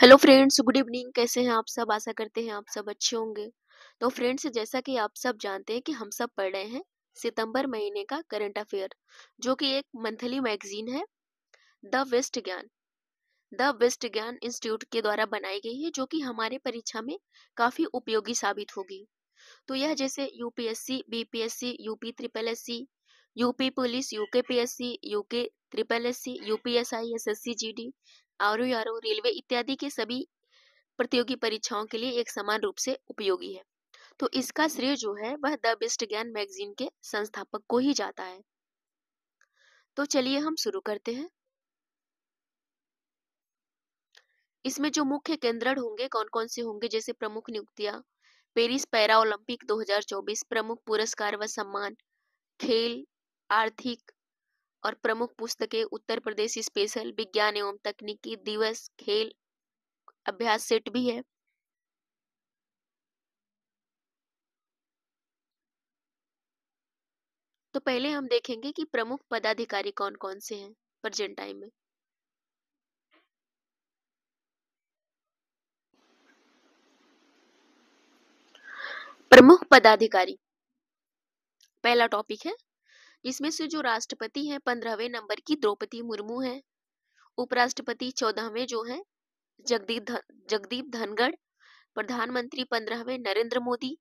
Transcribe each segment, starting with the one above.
Hello friends good evening कैसे हैं आप सब आशा करते हैं आप सब अच्छे होंगे तो फ्रेंड्स जैसा कि आप सब जानते हैं कि हम सब पढ़ रहे हैं सितंबर महीने का करंट अफेयर जो कि एक मंथली मैगजीन है the west Gyan the west Gyan institute के द्वारा बनाई गई है जो कि हमारे परीक्षा में काफ़ी उपयोगी साबित होगी तो यह जैसे UPSC BPSC UP triple S C UP police UK P S C UK triple S C UPSI S S C G D R RO railway इत्यादि के सभी प्रतियोगी परीक्षाओं के लिए एक समान रूप से उपयोगी है तो इसका श्रेय जो है वह द बेस्ट ज्ञान मैगजीन के संस्थापक को ही जाता है तो चलिए हम शुरू करते हैं इसमें जो मुख्य केंद्र होंगे कौन कौन से होंगे जैसे प्रमुख नियुक्तियां पेरिस पैरा ओलंपिक 2024 प्रमुख पुरस्कार व सम्मान खेल आर्थिक और प्रमुख पुस्तकें उत्तर प्रदेश स्पेशल विज्ञान एवं तकनीकी दिवस खेल अभ्यास सेट भी है तो पहले हम देखेंगे कि प्रमुख पदाधिकारी कौन कौन से हैं प्रेजेंट टाइम में प्रमुख पदाधिकारी पहला टॉपिक है इसमें से जो राष्ट्रपति हैं पंद्रहवें नंबर की द्रौपदी मुर्मू हैं उपराष्ट्रपति चौदहवें जो हैं जगदीप जगदीप धनगढ़ प्रधानमंत्री पंद्रहवें नरेंद्र मोदी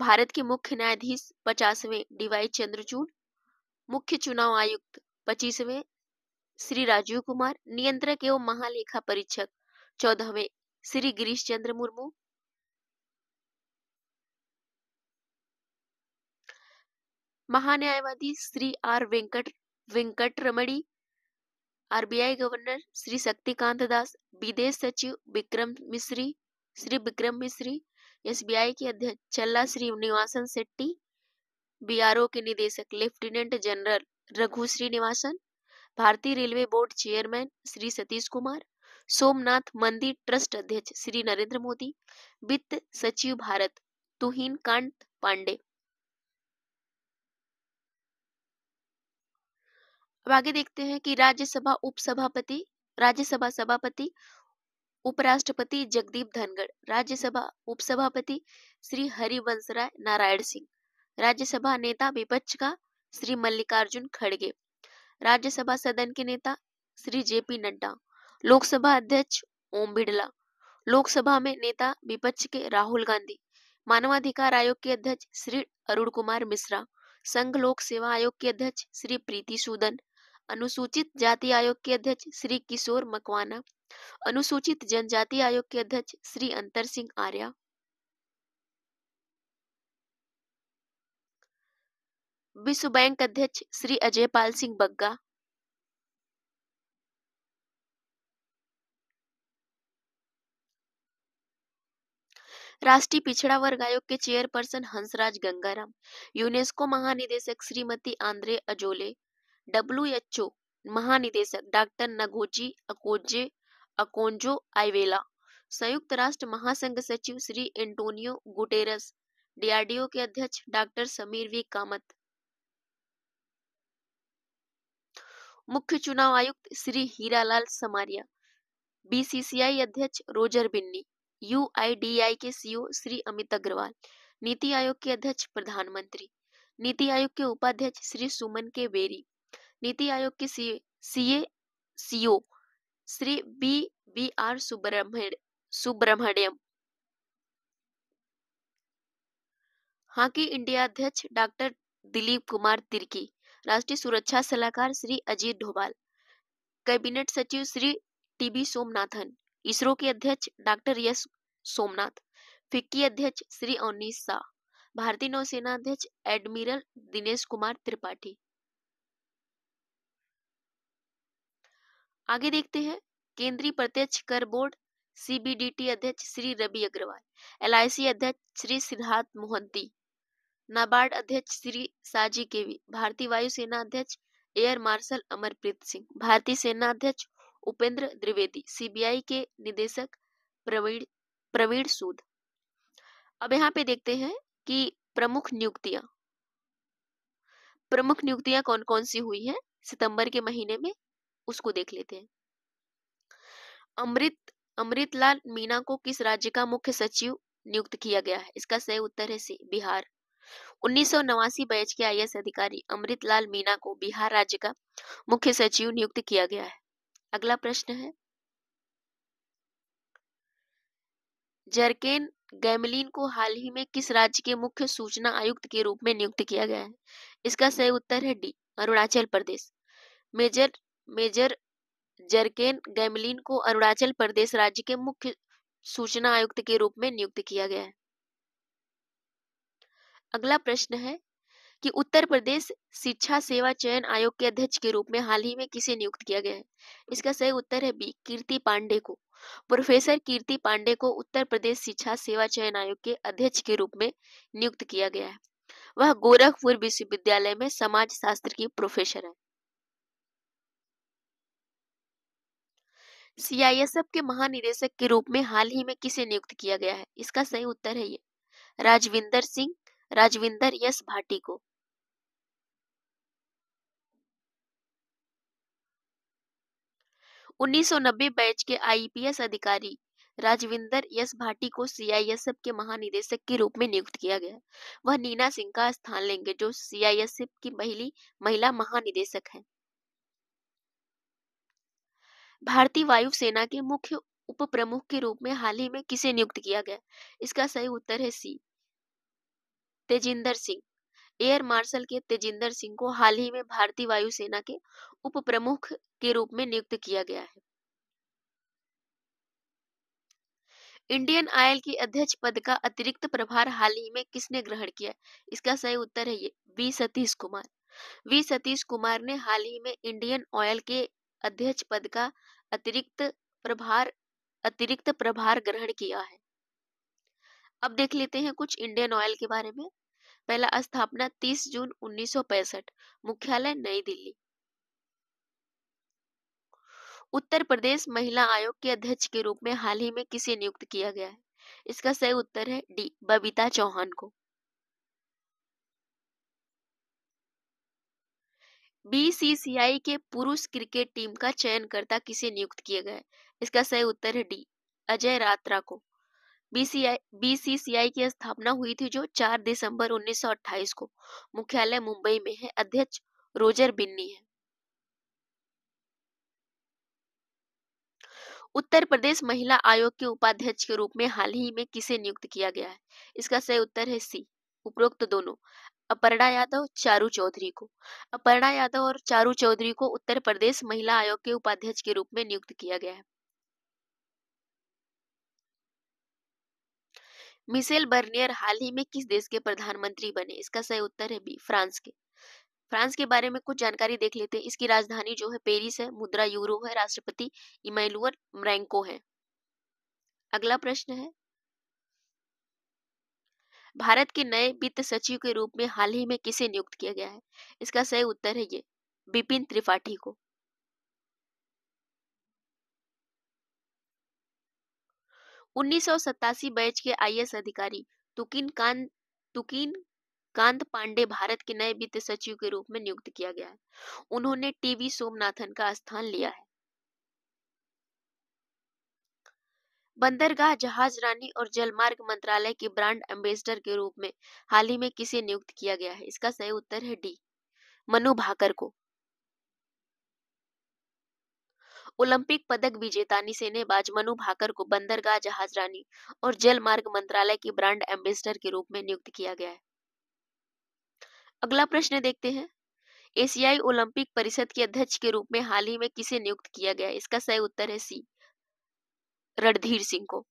भारत के मुख्य न्यायाधीश पचासवें डीवाई चंद्रचूड मुख्य चुनाव आयुक्त पच्चीसवें श्री राजीव कुमार नियंत्रक एवं महालेखा परीक्षक चौदहवें श्री गिरीश चंद्र मुर्मू महान्यायवादी Shri R Venkata Venkata Ramani RBI governor Shri Shaktikanta Das विदेश सचिव विक्रम मिश्री श्री विक्रम मिश्री एसबीआई के अध्यक्ष चल्ला निवासन शेट्टी बीआरओ के निदेशक लेफ्टिनेंट जनरल रघु श्रीनिवासन भारतीय railway board chairman Shri Satish Kumar Somnath मंदिर ट्रस्ट अध्यक्ष श्री नरेंद्र मोदी वित्त सचिव भारत तुहिन कांत पांडे अब आगे देखते हैं कि राज्यसभा उपसभापति राज्यसभा सभापति उपराष्ट्रपति जगदीप धनगढ़ राज्यसभा उपसभापति श्री हरिवंश राय नारायण सिंह राज्यसभा नेता विपक्ष का श्री मल्लिकार्जुन खड़गे राज्यसभा सदन के नेता श्री जेपी नड्डा लोकसभा अध्यक्ष ओम बिड़ला लोकसभा में नेता विपक्ष के राहुल गांधी मानवाधिकार आयोग के अध्यक्ष श्री अरुण कुमार मिश्रा संघ लोक सेवा आयोग के अध्यक्ष श्री प्रीति सूदन अनुसूचित जाति आयोग के अध्यक्ष श्री किशोर मकवाना अनुसूचित जनजाति आयोग के अध्यक्ष श्री अंतर सिंह आर्या विश्व बैंक अध्यक्ष श्री अजय पाल सिंह बग्गा राष्ट्रीय पिछड़ा वर्ग आयोग के चेयरपर्सन हंसराज गंगाराम यूनेस्को महानिदेशक श्रीमती आंद्रे अजोले डब्ल्यूएचओ महानिदेशक doctor Ngozi Okonjo Okonjo Iweala संयुक्त राष्ट्र महासंघ सचिव श्री एंटोनियो गुटेरस डीआरडीओ के अध्यक्ष डॉक्टर समीर वी कामत मुख्य चुनाव आयुक्त श्री हीरालाल समारिया बीसीसीआई अध्यक्ष रोजर बिन्नी यूआईडीआई के सीईओ श्री अमित अग्रवाल नीति आयोग के अध्यक्ष प्रधानमंत्री नीति आयोग के उपाध्यक्ष श्री सुमन के बेरी नीति आयोग के C CA CO Shri B B R Subrahmanyam hockey हाँ इंडिया अध्यक्ष डॉक्टर दिलीप कुमार तिर्की राष्ट्रीय सुरक्षा सलाहकार श्री अजीत डोभाल कैबिनेट सचिव श्री टीबी सोमनाथन इसरो के अध्यक्ष डॉक्टर एस सोमनाथ फिक्की अध्यक्ष श्री अवनीश शाह भारतीय नौसेना अध्यक्ष एडमिरल दिनेश कुमार त्रिपाठी आगे देखते हैं केंद्रीय प्रत्यक्ष कर बोर्ड सीबीडीटी अध्यक्ष श्री रवि अग्रवाल एलआईसी अध्यक्ष श्री सिद्धार्थ मोहंती नाबार्ड अध्यक्ष श्री साजी केवी भारतीय वायुसेना अध्यक्ष एयर मार्शल अमरप्रीत सिंह भारतीय सेना अध्यक्ष उपेंद्र द्विवेदी सीबीआई के निदेशक प्रवीण प्रवीण सूद अब यहाँ पे देखते हैं कि प्रमुख नियुक्तियां प्रमुख नियुक्तियां कौन कौन सी हुई है सितंबर के महीने में उसको देख लेते हैं अमृत अमृतलाल मीना को किस राज्य का मुख्य सचिव नियुक्त किया गया है इसका सही उत्तर है सी बिहार उन्नीस बैच के आई अधिकारी अमृतलाल मीना को बिहार राज्य का मुख्य सचिव नियुक्त किया गया है अगला प्रश्न है जर्केन गैमलिन को हाल ही में किस राज्य के मुख्य सूचना आयुक्त के रूप में नियुक्त किया गया है इसका सही उत्तर है D Arunachal Pradesh major major Jarken Gamlin को अरुणाचल प्रदेश राज्य के मुख्य सूचना आयुक्त के रूप में नियुक्त किया गया है अगला प्रश्न है कि उत्तर प्रदेश शिक्षा सेवा चयन आयोग के अध्यक्ष के रूप में हाल ही में किसे नियुक्त किया गया है इसका सही उत्तर है बी कीर्ति पांडे को प्रोफेसर कीर्ति पांडे को उत्तर प्रदेश शिक्षा सेवा चयन आयोग के अध्यक्ष के रूप में नियुक्त किया गया है वह गोरखपुर विश्वविद्यालय में समाज शास्त्र की प्रोफेसर है सीआईएसएफ के महानिदेशक के रूप में हाल ही में किसे नियुक्त किया गया है इसका सही उत्तर है ये राजविंदर सिंह राजविंदर यस भाटी को उन्नीस सौ नब्बे बैच के आईपीएस अधिकारी राजविंदर यस भाटी को सीआईएसएफ के महानिदेशक के रूप में नियुक्त किया गया वह नीना सिंह का स्थान लेंगे जो सीआईएसएफ की पहली महिला महानिदेशक हैं भारतीय वायुसेना के मुख्य उप प्रमुख के रूप में हाल ही में किसे नियुक्त किया गया इसका सही उत्तर है C Tejinder Singh air marshal K Tejinder Singh को हाल ही में भारतीय वायुसेना के उप प्रमुख के रूप में नियुक्त किया गया है इंडियन ऑयल की अध्यक्ष पद का अतिरिक्त प्रभार हाल ही में किसने ग्रहण किया इसका सही उत्तर है A V Satish Kumar V Satish Kumar ने हाल ही में इंडियन ऑयल के अध्यक्ष पद का अतिरिक्त प्रभार अतिरिक्त प्रभार ग्रहण किया है अब देख लेते हैं कुछ इंडियन ऑयल के बारे में पहला स्थापना 30 जून 1965 मुख्यालय नई दिल्ली उत्तर प्रदेश महिला आयोग के अध्यक्ष के रूप में हाल ही में किसे नियुक्त किया गया है इसका सही उत्तर है डी बबीता चौहान को बीसीसीआई के पुरुष क्रिकेट टीम का चयनकर्ता किसे नियुक्त किया गया इसका सही उत्तर है डी अजय रात्रा को बीसीसीआई की स्थापना हुई थी जो 4 दिसंबर 1928 को मुख्यालय मुंबई में है अध्यक्ष रोजर बिन्नी है उत्तर प्रदेश महिला आयोग के उपाध्यक्ष के रूप में हाल ही में किसे नियुक्त किया गया है इसका सही उत्तर है सी उपरोक्त दोनों अपर्णा यादव चारू चौधरी को अपर्णा यादव और चारू चौधरी को उत्तर प्रदेश महिला आयोग के उपाध्यक्ष के रूप में नियुक्त किया गया है मिसेल बर्नियर हाल ही में किस देश के प्रधानमंत्री बने इसका सही उत्तर है बी फ्रांस के फ्रांस के बारे में कुछ जानकारी देख लेते हैं इसकी राजधानी जो है पेरिस है मुद्रा यूरो है राष्ट्रपति इमेलुअर मैंको है अगला प्रश्न है भारत के नए वित्त सचिव के रूप में हाल ही में किसे नियुक्त किया गया है इसका सही उत्तर है ये बिपिन त्रिपाठी को उन्नीस बैच के आईएएस अधिकारी तुकिन कांत तुकिन कांत पांडे भारत के नए वित्त सचिव के रूप में नियुक्त किया गया है उन्होंने टीवी सोमनाथन का स्थान लिया है बंदरगाह जहाज रानी और जलमार्ग मंत्रालय के ब्रांड एम्बेसडर के रूप में हाल ही में किसे नियुक्त किया गया है इसका सही उत्तर है डी मनु भाकर को ओलंपिक पदक विजेता निशेनेबाज मनु भाकर को बंदरगाह जहाज रानी और जल मार्ग मंत्रालय की ब्रांड एम्बेसडर के रूप में नियुक्त किया गया है अगला प्रश्न देखते हैं एशियाई ओलंपिक परिषद के अध्यक्ष के रूप में हाल ही में किसे नियुक्त किया गया इसका सही उत्तर है सी रणधीर सिंह को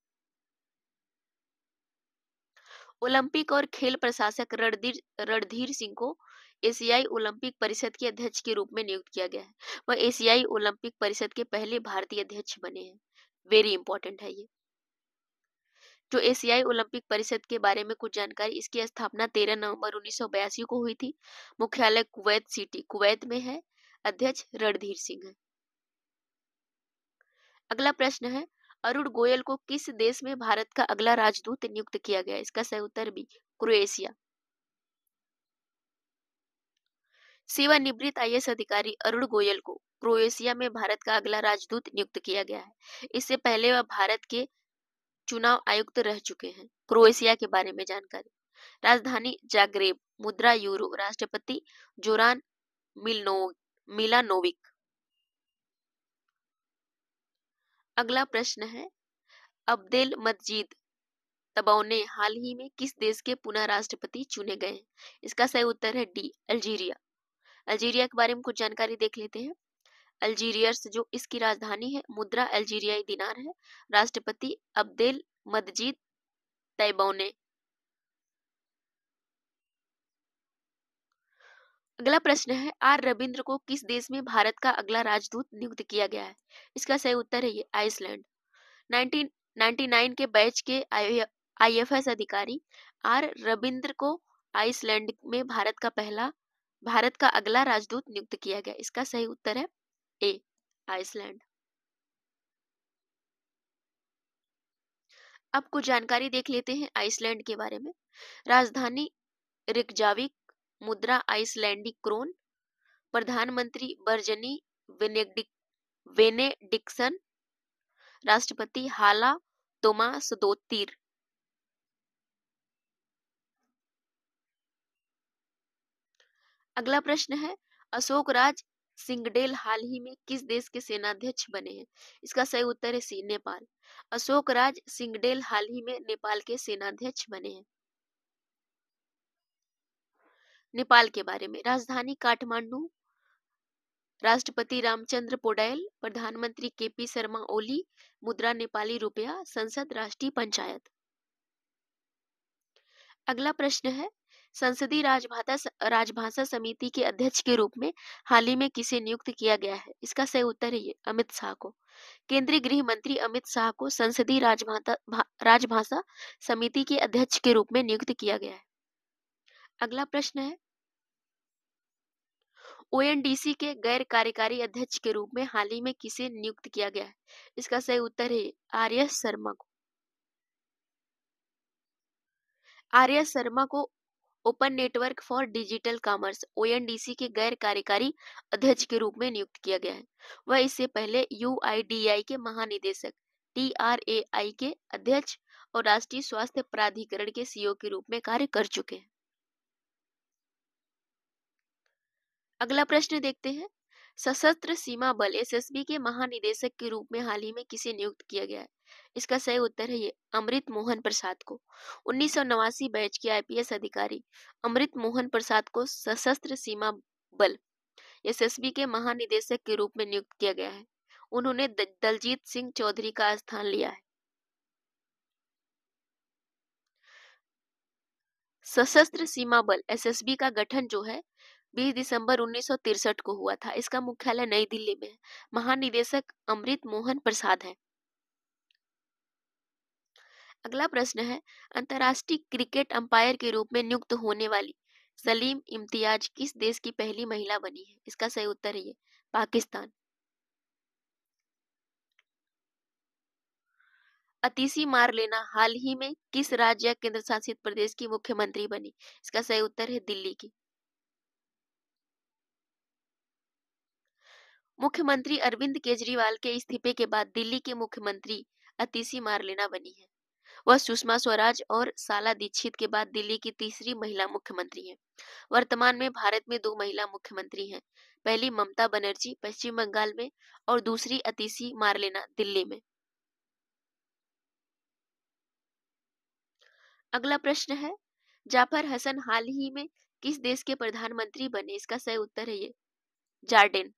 ओलंपिक और खेल प्रशासक रणधीर रणधीर सिंह को एशियाई ओलंपिक परिषद के अध्यक्ष के रूप में नियुक्त किया गया है वह एशियाई ओलंपिक परिषद के पहले भारतीय अध्यक्ष बने हैं वेरी इंपॉर्टेंट है ये जो एशियाई ओलंपिक परिषद के बारे में कुछ जानकारी इसकी स्थापना 13 नवंबर उन्नीस को हुई थी मुख्यालय कुवैत सिटी कुवैत में है अध्यक्ष रणधीर सिंह है अगला प्रश्न है अरुण गोयल को किस देश में भारत का अगला राजदूत नियुक्त किया गया इसका सही उत्तर भी क्रोएशिया सेवानिवृत्त आईएएस अधिकारी अरुण गोयल को क्रोएशिया में भारत का अगला राजदूत नियुक्त किया गया है इससे पहले वह भारत के चुनाव आयुक्त रह चुके हैं क्रोएशिया के बारे में जानकारी राजधानी जागरेब मुद्रा यूरो राष्ट्रपति जोरान मिलनो मिलानोविक अगला प्रश्न है अब्देल मस्जिद हम्म। तबौने हाल ही में किस देश के पुनः राष्ट्रपति चुने गए हैं इसका सही उत्तर है डी अल्जीरिया अल्जीरिया के बारे में कुछ जानकारी देख लेते हैं अल्जीरियर्स जो इसकी राजधानी है मुद्रा अल्जीरियाई दिनार है राष्ट्रपति अब्देल मस्जिद तैबौने अगला प्रश्न है आर रविंद्र को किस देश में भारत का अगला राजदूत नियुक्त किया गया है इसका सही उत्तर है ये आइसलैंड 1999 के बैच के आईएफएस अधिकारी आर रविंद्र को आइसलैंड में भारत का पहला भारत का अगला राजदूत नियुक्त किया गया इसका सही उत्तर है ए आइसलैंड अब कुछ जानकारी देख लेते हैं आइसलैंड के बारे में राजधानी रिकजाविक मुद्रा आइसलैंडिक क्रोन प्रधानमंत्री बर्जनी वेनेडिक्सन राष्ट्रपति हाला तोमा सदोतीर अगला प्रश्न है अशोक राज सिंगडेल हाल ही में किस देश के सेनाध्यक्ष बने हैं इसका सही उत्तर है सी नेपाल अशोक राज सिंगडेल हाल ही में नेपाल के सेनाध्यक्ष बने हैं नेपाल के बारे में राजधानी काठमांडू राष्ट्रपति रामचंद्र पोडायल प्रधानमंत्री के पी शर्मा ओली मुद्रा नेपाली रुपया संसद राष्ट्रीय पंचायत अगला प्रश्न है संसदीय राजभाषा राजभाषा समिति के अध्यक्ष के रूप में हाल ही में किसे नियुक्त किया गया है इसका सही उत्तर है अमित शाह को केंद्रीय गृह मंत्री अमित शाह को संसदीय राजभाषा समिति के अध्यक्ष के रूप में नियुक्त किया गया है अगला प्रश्न है ओएनडीसी के गैर कार्यकारी अध्यक्ष के रूप में हाल ही में किसे नियुक्त किया गया है इसका सही उत्तर है आर्य शर्मा को आर्य शर्मा को open network for digital commerce ONDC के गैर कार्यकारी अध्यक्ष के रूप में नियुक्त किया गया है वह इससे पहले यूआईडीआई के महानिदेशक टीआरएआई के अध्यक्ष और राष्ट्रीय स्वास्थ्य प्राधिकरण के सीईओ e के रूप में कार्य कर चुके हैं अगला प्रश्न देखते हैं सशस्त्र सीमा बल एसएसबी के महानिदेशक के रूप में हाल ही में किसे नियुक्त किया गया है इसका सही उत्तर है ये अमृत मोहन प्रसाद को उन्नीस बैच के आईपीएस अधिकारी अमृत मोहन प्रसाद को सशस्त्र सीमा बल एसएसबी के महानिदेशक के रूप में नियुक्त किया गया है उन्होंने दलजीत सिंह चौधरी का स्थान लिया है सशस्त्र सीमा बल एसएसबी का गठन जो है 20 दिसंबर उन्नीस को हुआ था इसका मुख्यालय नई दिल्ली में है महानिदेशक अमृत मोहन प्रसाद है अगला प्रश्न है अंतर्राष्ट्रीय क्रिकेट अंपायर के रूप में नियुक्त होने वाली सलीम इम्तियाज किस देश की पहली महिला बनी है इसका सही उत्तर है पाकिस्तान अतिशी मार लेना हाल ही में किस राज्य या केंद्र शासित प्रदेश की मुख्यमंत्री बनी इसका सही उत्तर है दिल्ली की मुख्यमंत्री अरविंद केजरीवाल के इस्तीफे के बाद दिल्ली की मुख्यमंत्री अतिशी मारलेना बनी है वह सुषमा स्वराज और साला दीक्षित के बाद दिल्ली की तीसरी महिला मुख्यमंत्री हैं वर्तमान में भारत में दो महिला मुख्यमंत्री हैं पहली ममता बनर्जी पश्चिम बंगाल में और दूसरी अतिशी मारलेना दिल्ली में अगला प्रश्न है जाफर हसन हाल ही में किस देश के प्रधानमंत्री बने इसका सही उत्तर है ये जार्डेन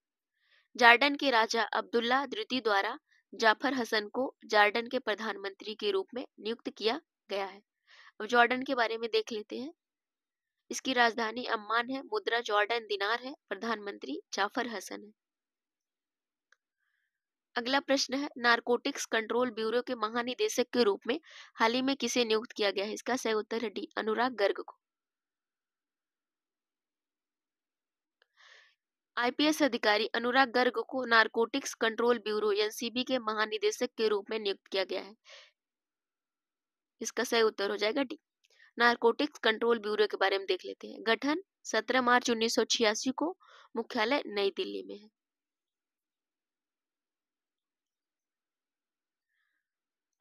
जार्डन के राजा अब्दुल्ला द्वितीय द्वारा जाफर हसन को जार्डन के प्रधानमंत्री के रूप में नियुक्त किया गया है अब जॉर्डन के बारे में देख लेते हैं इसकी राजधानी अम्मान है मुद्रा जॉर्डन दिनार है प्रधानमंत्री जाफर हसन है अगला प्रश्न है नारकोटिक्स कंट्रोल ब्यूरो के महानिदेशक के रूप में हाल ही में किसे नियुक्त किया गया है इसका सही उत्तर है डी अनुराग गर्ग को आईपीएस अधिकारी अनुराग गर्ग को नारकोटिक्स कंट्रोल ब्यूरो एनसीबी के महानिदेशक के रूप में नियुक्त किया गया है इसका सही उत्तर हो जाएगा डी नारकोटिक्स कंट्रोल ब्यूरो के बारे में देख लेते हैं गठन 17 मार्च उन्नीस को मुख्यालय नई दिल्ली में है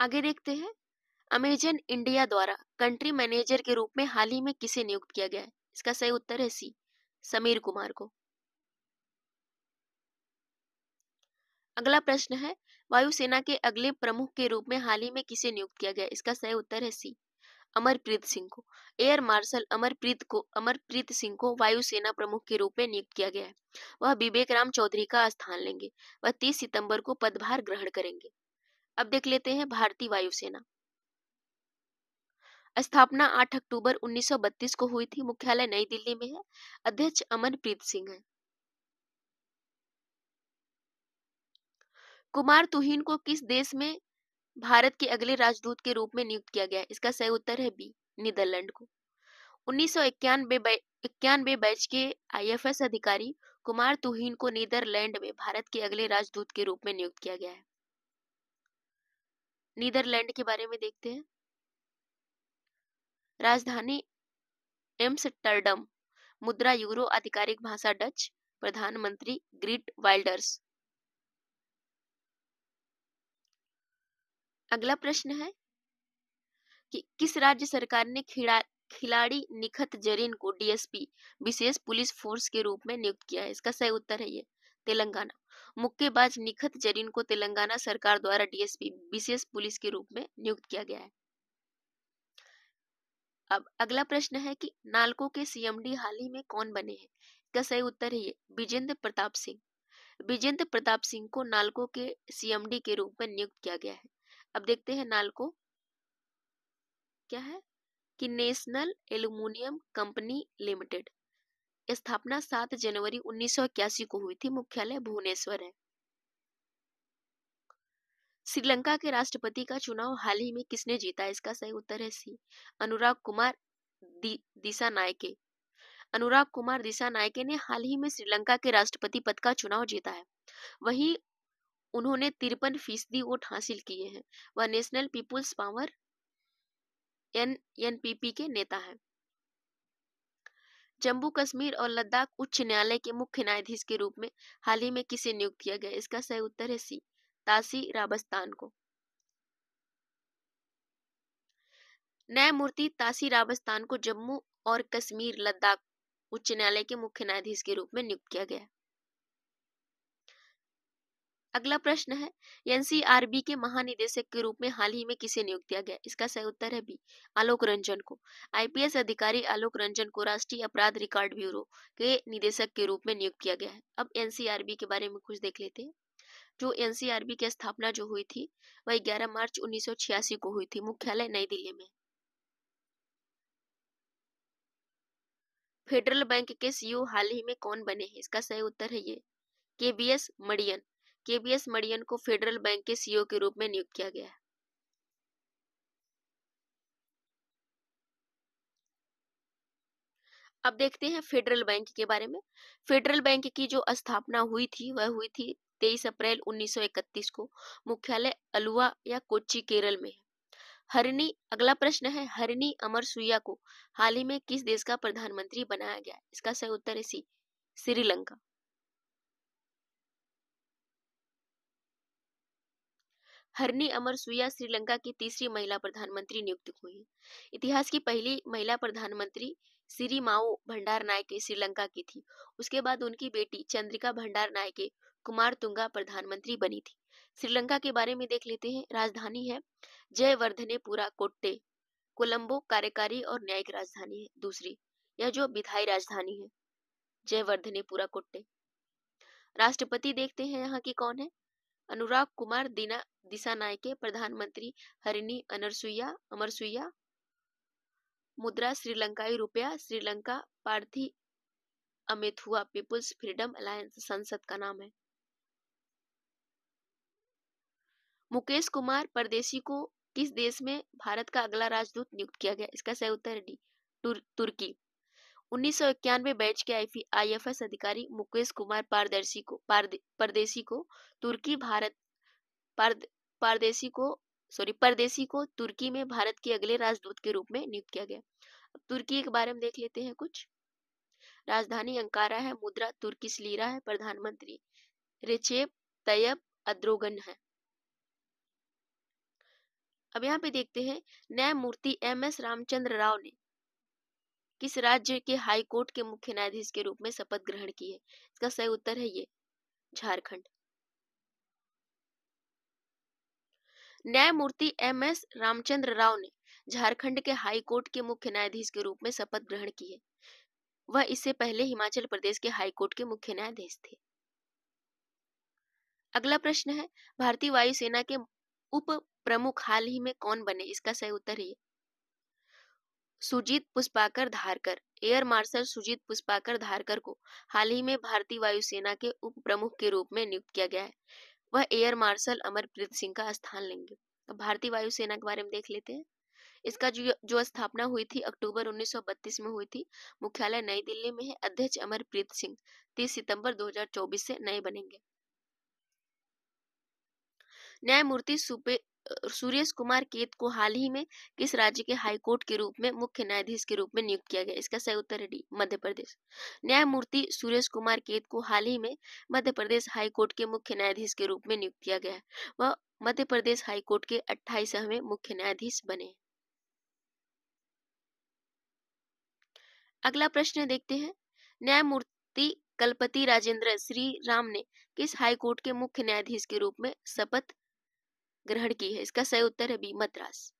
आगे देखते हैं अमेजन इंडिया द्वारा कंट्री मैनेजर के रूप में हाल ही में किसे नियुक्त किया गया है इसका सही उत्तर है सी समीर कुमार को अगला प्रश्न है वायुसेना के अगले प्रमुख के रूप में हाल ही में किसे नियुक्त किया गया इसका सही उत्तर है सी अमरप्रीत सिंह को एयर मार्शल अमरप्रीत को अमरप्रीत सिंह को वायुसेना प्रमुख के रूप में नियुक्त किया गया है वह विवेक राम चौधरी का स्थान लेंगे वह तीस सितंबर को पदभार ग्रहण करेंगे अब देख लेते हैं भारतीय वायुसेना स्थापना 8 अक्टूबर 1932 को हुई थी मुख्यालय नई दिल्ली में है अध्यक्ष अमरप्रीत सिंह है कुमार तुहिन को किस देश में भारत के अगले राजदूत के रूप में नियुक्त किया गया इसका सही उत्तर है बी नीदरलैंड को उन्नीस सौ इक्यानवे बैच के आईएफएस अधिकारी कुमार तुहिन को नीदरलैंड में भारत के अगले राजदूत के रूप में नियुक्त किया गया है नीदरलैंड के बारे में देखते हैं राजधानी एम्सटर्डम मुद्रा यूरो आधिकारिक भाषा डच प्रधानमंत्री ग्रीट वाइल्डर्स अगला प्रश्न है कि किस राज्य सरकार ने खिला खिलाड़ी निखत जरीन को डीएसपी विशेष पुलिस फोर्स के रूप में नियुक्त किया है इसका सही उत्तर है ये तेलंगाना मुक्केबाज निखत जरीन को तेलंगाना सरकार द्वारा डीएसपी विशेष पुलिस के रूप में नियुक्त किया गया है अब अगला प्रश्न है कि नालको के सीएमडी हाल ही में कौन बने हैं इसका सही उत्तर है ये विजेंद्र प्रताप सिंह विजेंद्र प्रताप सिंह को नालको के सीएमडी के रूप में नियुक्त किया गया है अब देखते हैं नाल को क्या है कि नेशनल एल्यूमिनियम कंपनी लिमिटेड स्थापना 7 जनवरी उन्नीस को हुई थी मुख्यालय भुवनेश्वर है श्रीलंका के राष्ट्रपति का चुनाव हाल ही में किसने जीता इसका सही उत्तर है सी अनुराग कुमार दि, दिशा नायके अनुराग कुमार दिशा नायके ने हाल ही में श्रीलंका के राष्ट्रपति पद का चुनाव जीता है वही उन्होंने तिरपन फीसदी वोट हासिल किए हैं वह National People's Power N N के नेता है जम्मू कश्मीर और लद्दाख उच्च न्यायालय के मुख्य न्यायाधीश के रूप में हाल ही में किसे नियुक्त किया गया इसका सही उत्तर है सी तासी राबस्तान को न्यायमूर्ति तासी राबस्तान को जम्मू और कश्मीर लद्दाख उच्च न्यायालय के मुख्य न्यायाधीश के रूप में नियुक्त किया गया अगला प्रश्न है एनसीआरबी के महानिदेशक के रूप में हाल ही में किसे नियुक्त किया गया इसका सही उत्तर है बी आलोक रंजन को आईपीएस अधिकारी आलोक रंजन को राष्ट्रीय अपराध रिकॉर्ड ब्यूरो के निदेशक के रूप में नियुक्त किया गया है अब एनसीआरबी के बारे में कुछ देख लेते हैं जो एनसीआरबी की स्थापना जो हुई थी वह 11 मार्च 1986 को हुई थी मुख्यालय नई दिल्ली में फेडरल बैंक के सीईओ हाल ही में कौन बने हैं इसका सही उत्तर है ये के बी एस मडियन केबीएस मडियन को फेडरल बैंक के सीईओ के रूप में नियुक्त किया गया है अब देखते हैं फेडरल बैंक के बारे में फेडरल बैंक की जो स्थापना हुई थी वह हुई थी 23 अप्रैल 1931 को मुख्यालय अलुआ या कोच्चि केरल में हरिणी अगला प्रश्न है हरिणी अमर सुया को हाल ही में किस देश का प्रधानमंत्री बनाया गया इसका सही उत्तर है सी श्रीलंका हरनी अमर सुया श्रीलंका की तीसरी महिला प्रधानमंत्री नियुक्त हुई इतिहास की पहली महिला प्रधानमंत्री श्री माओ भंडार नायके श्रीलंका की थी उसके बाद उनकी बेटी चंद्रिका भंडार नायके कुमार तुंगा प्रधानमंत्री बनी थी श्रीलंका के बारे में देख लेते हैं राजधानी है जयवर्धने पूरा कोट्टे कोलंबो कार्यकारी और न्यायिक राजधानी है दूसरी यह जो विधायी राजधानी है जयवर्धने पूरा कोट्टे राष्ट्रपति देखते हैं यहाँ की कौन है अनुराग कुमार दिना दिशा नायके प्रधानमंत्री हरिणी अनरसुया अमरसुया मुद्रा श्रीलंकाई रुपया श्रीलंका पार्थी अमेथुआ पीपुल्स फ्रीडम अलायंस संसद का नाम है मुकेश कुमार परदेशी को किस देश में भारत का अगला राजदूत नियुक्त किया गया इसका सही उत्तर है डी तुर्की उन्नीस सौ इक्यानवे बैच के आईएफएस अधिकारी मुकेश कुमार पारदर्शी को परदेशी को तुर्की भारत पारदेशी को सॉरी परदेशी को तुर्की में भारत के अगले राजदूत के रूप में नियुक्त किया गया अब तुर्की के बारे में देख लेते हैं कुछ राजधानी अंकारा है मुद्रा तुर्की लीरा है प्रधानमंत्री रेचेप तैयब अद्रोगन है अब यहाँ पे देखते हैं न्यायमूर्ति एम एस रामचंद्र राव ने किस राज्य के हाई कोर्ट के मुख्य न्यायाधीश के रूप में शपथ ग्रहण की है इसका सही उत्तर है ये झारखंड न्यायमूर्ति एम एस रामचंद्र राव ने झारखंड के हाई कोर्ट के मुख्य न्यायाधीश के रूप में शपथ ग्रहण की है वह इससे पहले हिमाचल प्रदेश के हाई कोर्ट के मुख्य न्यायाधीश थे अगला प्रश्न है भारतीय वायुसेना के उप प्रमुख हाल ही में कौन बने इसका सही उत्तर है सुजीत पुष्पाकर धारकर एयर मार्शल सुजीत पुष्पाकर धारकर को हाल ही में भारतीय वायुसेना के उप प्रमुख के रूप में नियुक्त किया गया है वह एयर मार्शल अमरप्रीत सिंह का स्थान लेंगे अब तो भारतीय वायुसेना के बारे में देख लेते हैं इसका जो जो स्थापना हुई थी अक्टूबर 1932 में हुई थी मुख्यालय नई दिल्ली में है अध्यक्ष अमरप्रीत सिंह 30 सितंबर 2024 से नए बनेंगे न्यायमूर्ति सुरेश कुमार केत को हाल ही में किस राज्य के हाईकोर्ट के रूप में मुख्य न्यायाधीश के रूप में नियुक्त किया गया इसका सही उत्तर है डी मध्य प्रदेश न्यायमूर्ति सुरेश कुमार केत को हाल ही में मध्य प्रदेश कोर्ट के मुख्य न्यायाधीश के रूप में नियुक्त किया गया वह मध्य प्रदेश कोर्ट के अट्ठाईसवें मुख्य न्यायाधीश बने अगला प्रश्न देखते हैं न्यायमूर्ति कलपति राजेंद्र श्री राम ने किस हाईकोर्ट के मुख्य न्यायाधीश के रूप में शपथ ग्रहण की है इसका सही उत्तर है बी मद्रास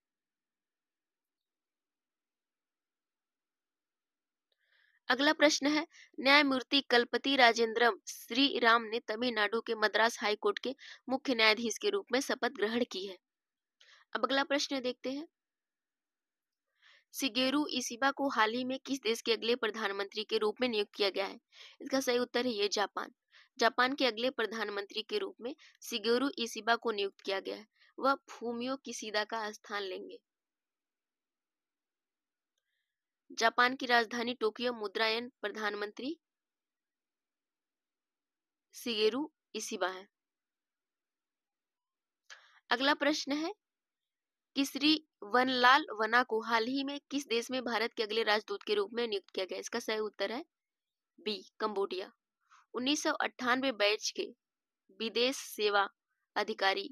अगला प्रश्न है न्यायमूर्ति कलपति राजेंद्रम श्री राम ने तमिलनाडु के मद्रास हाई कोर्ट के मुख्य न्यायाधीश के रूप में शपथ ग्रहण की है अब अगला प्रश्न देखते हैं सिगेरू इसीबा को हाल ही में किस देश के अगले प्रधानमंत्री के रूप में नियुक्त किया गया है इसका सही उत्तर है ये जापान जापान के अगले प्रधानमंत्री के रूप में सिगोरू इसीबा को नियुक्त किया गया है वह फूमियो किसीदा का स्थान लेंगे जापान की राजधानी टोक्यो मुद्रायन प्रधानमंत्री सिगेरू इसीबा है अगला प्रश्न है कि श्री वनलाल वना को हाल ही में किस देश में भारत के अगले राजदूत के रूप में नियुक्त किया गया इसका सही उत्तर है बी कंबोडिया 1998 बैच के विदेश सेवा अधिकारी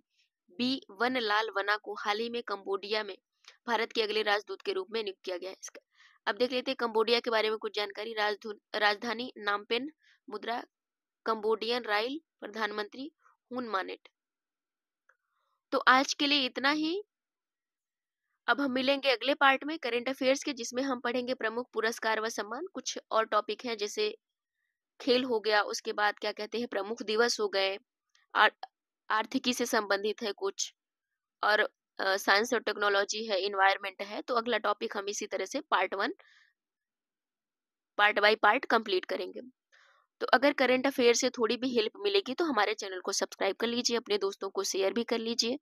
बी वन लाल वना को हाल ही में कंबोडिया में भारत के अगले राजदूत के रूप में नियुक्त किया गया है इसका अब देख लेते हैं कंबोडिया के बारे में कुछ जानकारी राजधानी नामपेन मुद्रा कंबोडियन राइल प्रधानमंत्री हुन मानेट तो आज के लिए इतना ही अब हम मिलेंगे अगले पार्ट में करंट अफेयर्स के जिसमें हम पढ़ेंगे प्रमुख पुरस्कार व सम्मान कुछ और टॉपिक हैं जैसे खेल हो गया उसके बाद क्या कहते हैं प्रमुख दिवस हो गए आर्थिकी से संबंधित है कुछ और साइंस और टेक्नोलॉजी है इन्वायरमेंट है तो अगला टॉपिक हम इसी तरह से part one part by part complete करेंगे तो अगर करंट अफेयर से थोड़ी भी हेल्प मिलेगी तो हमारे चैनल को सब्सक्राइब कर लीजिए अपने दोस्तों को शेयर भी कर लीजिए